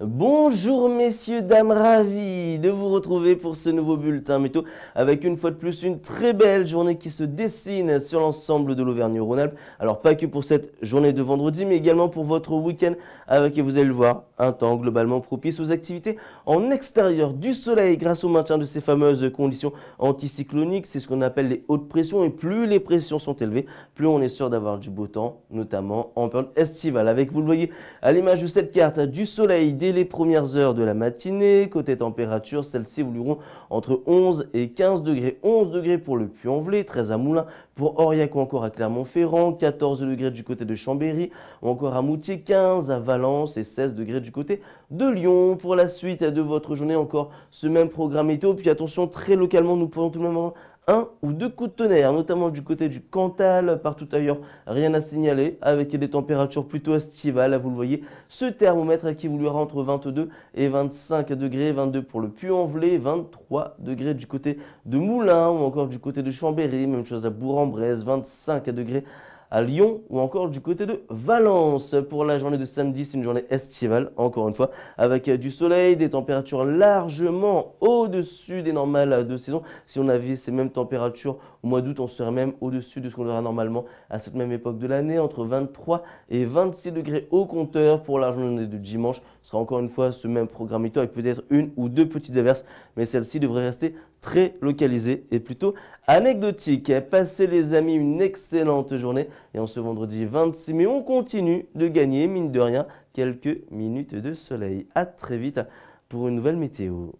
Bonjour messieurs, dames, ravi de vous retrouver pour ce nouveau bulletin météo avec une fois de plus une très belle journée qui se dessine sur l'ensemble de l'Auvergne-Rhône-Alpes. Alors pas que pour cette journée de vendredi mais également pour votre week-end avec, vous allez le voir, un temps globalement propice aux activités en extérieur du soleil grâce au maintien de ces fameuses conditions anticycloniques. C'est ce qu'on appelle les hautes pressions et plus les pressions sont élevées, plus on est sûr d'avoir du beau temps, notamment en période estivale. Avec, vous le voyez, à l'image de cette carte hein, du soleil dès les premières heures de la matinée. Côté température, celles-ci évolueront entre 11 et 15 degrés. 11 degrés pour le Puy-en-Velay, 13 à Moulins, pour Aurillac ou encore à Clermont-Ferrand, 14 degrés du côté de Chambéry ou encore à Moutier, 15 à Valence et 16 degrés du côté de Lyon. Pour la suite de votre journée, encore ce même programme météo. Puis attention, très localement, nous pouvons tout le moment un ou deux coups de tonnerre, notamment du côté du Cantal, partout ailleurs, rien à signaler, avec des températures plutôt estivales, vous le voyez, ce thermomètre qui vous lui entre 22 et 25 degrés, 22 pour le Puy-en-Velay, 23 degrés du côté de Moulins ou encore du côté de Chambéry, même chose à Bourg-en-Bresse, 25 degrés à Lyon ou encore du côté de Valence. Pour la journée de samedi, c'est une journée estivale, encore une fois, avec euh, du soleil, des températures largement au-dessus des normales de saison. Si on avait ces mêmes températures au mois d'août, on serait même au-dessus de ce qu'on aura normalement à cette même époque de l'année, entre 23 et 26 degrés au compteur pour la journée de dimanche. Ce sera encore une fois ce même programme avec peut-être une ou deux petites averses, mais celle ci devrait rester très localisée et plutôt anecdotique. Passez les amis une excellente journée. Et en ce vendredi 26 mai, on continue de gagner, mine de rien, quelques minutes de soleil. À très vite pour une nouvelle météo.